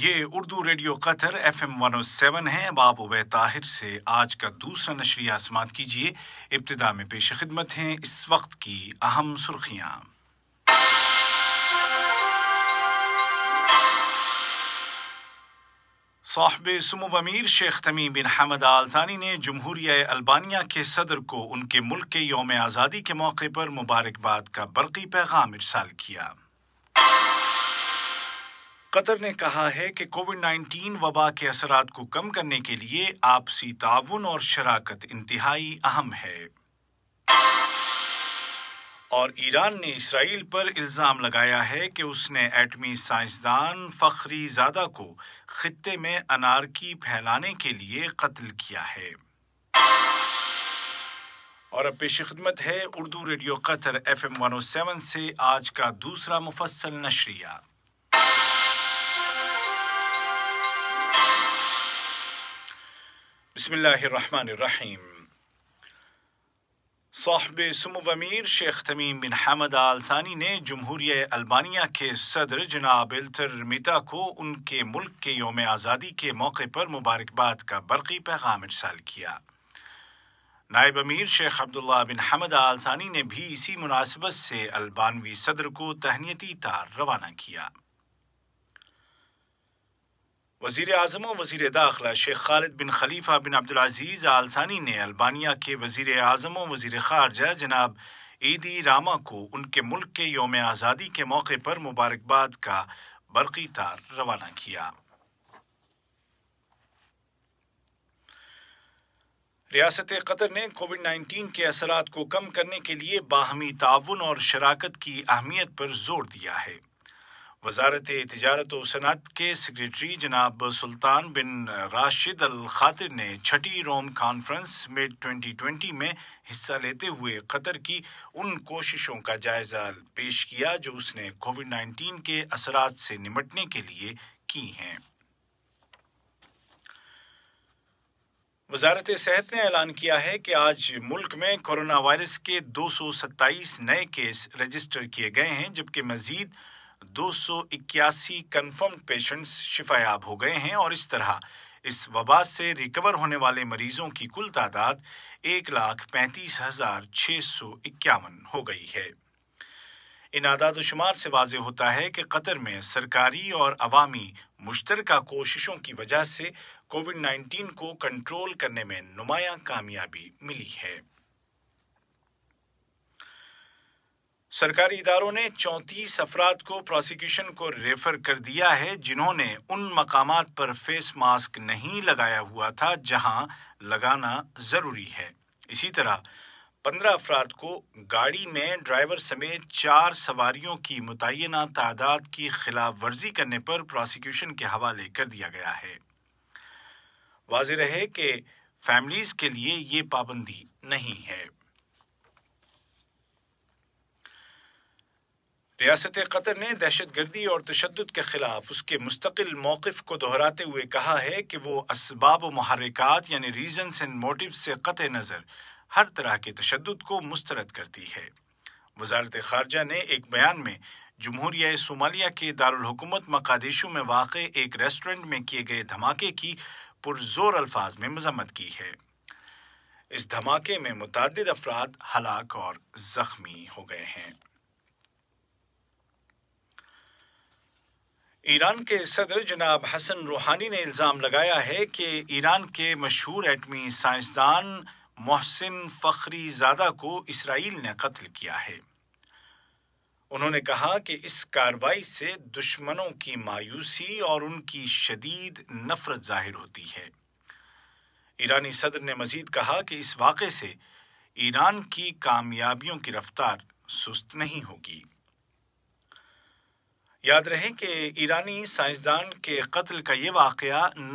ये Urdu radio Qatar F M one o seven है अब आप उबे ताहिर से आज का दूसरा नशरिया समात कीजिए इब्तदा में पेश खिदमत हैं इस वक्त की अहम सुर्खियाँ साहब सुमो अमीर शेख तमीम बिन हमद थानी ने जमहूरिया अल्बानिया के सदर को उनके मुल्क के योम आज़ादी के मौके पर मुबारकबाद का बरकी पैगाम इरसाल किया कतर ने कहा है कि कोविड 19 वबा के असरात को कम करने के लिए आपसी ताउन और शराकत इंतहाई अहम है और ईरान ने इसराइल पर इल्ज़ाम लगाया है कि उसने एटमी साइंसदान फखरी ज़ादा को खत्े में अनारकी फैलाने के लिए कत्ल किया है और अब पेश खिदमत है Urdu radio Qatar F M one seven से आज का दूसरा मुफसल नशरिया بسم साहब सुम वमीर शेख तमीम बिन हमद आलसानी ने जमहूर अल्बानिया के सदर जनाब इल्तर मिता को उनके मुल्क के योम आज़ादी के मौके पर मुबारकबाद का बरकी पैगाम इरसाल किया नायब अमीर शेख अब्दुल्ला बिन हमद आलसानी ने भी इसी मुनासिबत से अल्बानवी सदर को तहनीती तार रवाना किया वजीर अजम और वजीर दाखिला शेख खालिद बिन खलीफा बिन आल आलसानी ने अल्बानिया के वजीर अजम और वजीर खारजा जनाब ईदी रामा को उनके मुल्क के योम आज़ादी के मौके पर मुबारकबाद का बरकी तार रवाना किया रियासत कतर ने कोविड 19 के असरात को कम करने के लिए बाहमी ताउन और शराकत की अहमियत पर जोर दिया है वजारत तजारत व सनत के सेक्रेटरी जनाब सुल्तान बिन राशिद अल खातिर ने छठी रोम कॉन्फ्रेंस ट्वेंटी 2020 में हिस्सा लेते हुए कतर की उन कोशिशों का जायजा पेश किया जो उसने कोविड 19 के असरात से निमटने के लिए की हैं वजारत सेहत ने ऐलान किया है कि आज मुल्क में कोरोना वायरस के 227 नए केस रजिस्टर किए गए हैं जबकि मजीद दो कंफर्म पेशेंट्स शिफायाब हो गए हैं और इस तरह इस वबा से रिकवर होने वाले मरीजों की कुल तादाद एक लाख पैंतीस हजार छः सौ इक्यावन हो गई है इन आदाद शुमार से वाज होता है कि कतर में सरकारी और अवामी मुश्तर कोशिशों की वजह से कोविड 19 को कंट्रोल करने में नुमाया कामयाबी मिली है सरकारी इदारों ने चौंतीस अफराद को प्रोसिक्यूशन को रेफर कर दिया है जिन्होंने उन मकाम पर फेस मास्क नहीं लगाया हुआ था जहां लगाना ज़रूरी है इसी तरह पंद्रह अफराद को गाड़ी में ड्राइवर समेत चार सवारियों की मुतना तादाद की खिलाफ वर्जी करने पर प्रोसिक्यूशन के हवाले कर दिया गया है वाज रहे कि फैमिलीज के लिए ये पाबंदी नहीं है रियासत कतर ने दहशत गर्दी और तशद के खिलाफ उसके मुस्तकिल मौक़ को दोहराते हुए कहा है कि वो इसबाब व यानी रीजन्स एंड मोटिव से कत नज़र हर तरह के तशद को मुस्तरद करती है वजारत खारजा ने एक बयान में जमहूरिया सोमालिया के दारकूमत मकादिशु में वाक़ एक रेस्टोरेंट में किए गए धमाके की पुरजोर अल्फाज में मजम्मत की है इस धमाके में मुतद अफराद हलाक और जख्मी हो गए हैं ईरान के सदर जनाब हसन रूहानी ने इल्ज़ाम लगाया है कि ईरान के मशहूर एटमी साइंसदान मोहसिन फ़खरी ज़ादा को इसराइल ने कत्ल किया है उन्होंने कहा कि इस कार्रवाई से दुश्मनों की मायूसी और उनकी शदीद नफरत जाहिर होती है ईरानी सदर ने मजीद कहा कि इस वाक़े से ईरान की कामयाबियों की रफ्तार सुस्त नहीं होगी याद रहे कि ईरानी साइंसदान के कत्ल का ये वाक़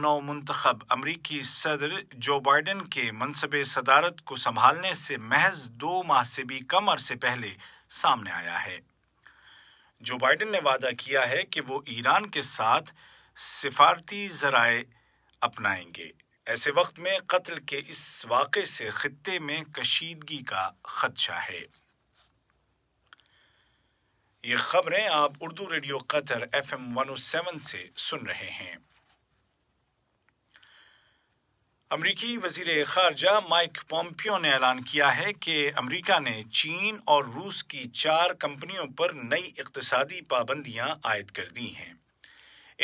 नौ मंतखब अमरीकी सदर जो बाइडन के मनसब सदारत को संभालने से महज दो माह से भी कम अरसे पहले सामने आया है जो बाइडन ने वादा किया है कि वो ईरान के साथ सिफारती जराए अपनाएंगे ऐसे वक्त में कत्ल के इस वाक़े से ख़त्े में कशीदगी का खदशा है ये खबरें आप Urdu radio Qatar F M one seven से सुन रहे हैं अमरीकी वजीर खारजा माइक पॉम्पियो ने ऐलान किया है कि अमरीका ने चीन और रूस की चार कंपनियों पर नई इकतसादी पाबंदियां आयद कर दी हैं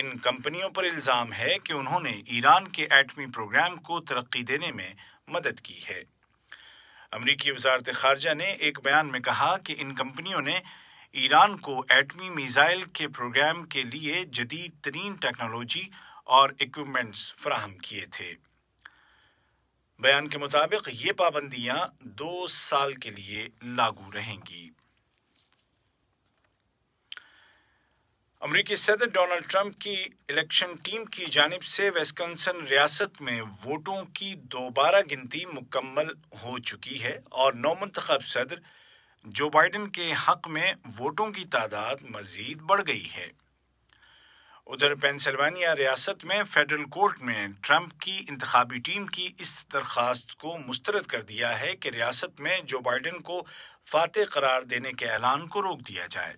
इन कंपनियों पर इल्ज़ाम है कि उन्होंने ईरान के एटमी प्रोग्राम को तरक्की देने में मदद की है अमरीकी वजारत खारजा ने एक बयान में कहा कि इन कंपनियों ने ईरान को एटमी मिसाइल के प्रोग्राम के लिए जदीद तरीन टेक्नोलॉजी और इक्विपमेंट्स फ्राहम किए थे बयान के मुताबिक ये पाबंदियां दो साल के लिए लागू रहेंगी अमरीकी सदर डोनाल्ड ट्रंप की इलेक्शन टीम की जानब से वेस्कंसन रियासत में वोटों की दोबारा गिनती मुकम्मल हो चुकी है और नौ सदर जो बाइडेन के हक में वोटों की तादाद मजीद बढ़ गई है उधर पेंसिल्वानिया रियासत में फेडरल कोर्ट ने ट्रंप की इंतबी टीम की इस दरख्वास्त को मुस्तरद कर दिया है कि रियासत में जो बाइडेन को फातह करार देने के ऐलान को रोक दिया जाए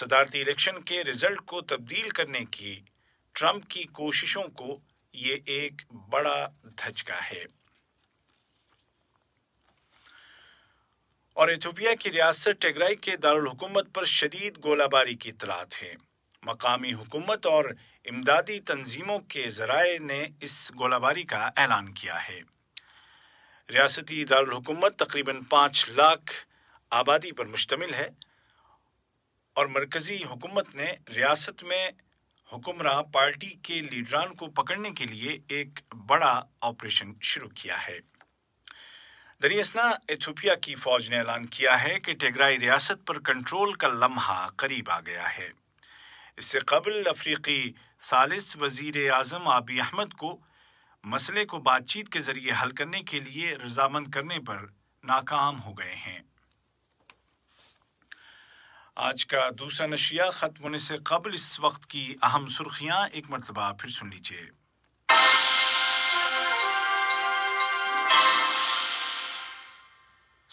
सदारती इलेक्शन के रिजल्ट को तब्दील करने की ट्रंप की कोशिशों को ये एक बड़ा धचका है और इथोपिया की रियासत टेगराई के दारकूमत पर शदीद गोलाबारी की इतलात है मकामी हुकूमत और इमदादी तंजीमों के जराए ने इस गोलाबारी का ऐलान किया है रियासती दारकूमत तकरीबन पाँच लाख आबादी पर मुश्तमिल है और मरकज़ी हुकूमत ने रियासत में हुक्मरां पार्टी के लीडरान को पकड़ने के लिए एक बड़ा ऑपरेशन शुरू किया है दरियसना इथियोपिया की फौज ने ऐलान किया है कि टेगराई रियासत पर कंट्रोल का लम्हा करीब आ गया है इससे कबल अफ्रीकी सालिस वजीर आजम आबी अहमद को मसले को बातचीत के जरिए हल करने के लिए रजामंद करने पर नाकाम हो गए हैं आज का दूसरा नशिया खत्म होने से कबल इस वक्त की अहम सुर्खियां एक मरतबा फिर सुन लीजिए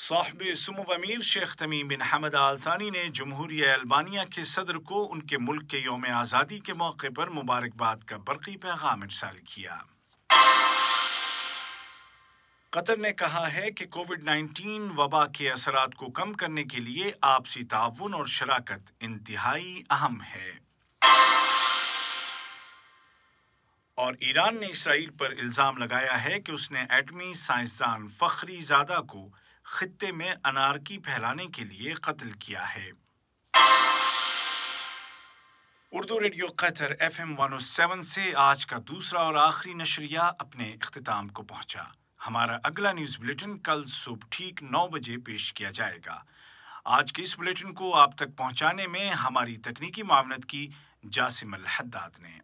साहब सुमो अमीर शेख तमीम बिन हमद आलसानी ने जमहूरी अल्बानिया के सदर को उनके मुल्क के योम आज़ादी के मौके पर मुबारकबाद का बरकी पैगाम इरसाल किया कतर ने कहा है कि कोविड 19 वबा के असर को कम करने के लिए आपसी ताउन और शराकत इंतहाई अहम है और ईरान ने इसराइल पर इल्ज़ाम लगाया है कि उसने एटमी साइंसदान फखरी ज़ादा को खत्े में अनारकी फैलाने के लिए कत्ल किया है Urdu radio Qatar F M one seven से आज का दूसरा और आखिरी नशरिया अपने अख्ताम को पहुंचा हमारा अगला न्यूज बुलेटिन कल सुबह ठीक नौ बजे पेश किया जाएगा आज के इस बुलेटिन को आप तक पहुंचाने में हमारी तकनीकी मामनत की जासिम हद्दाद ने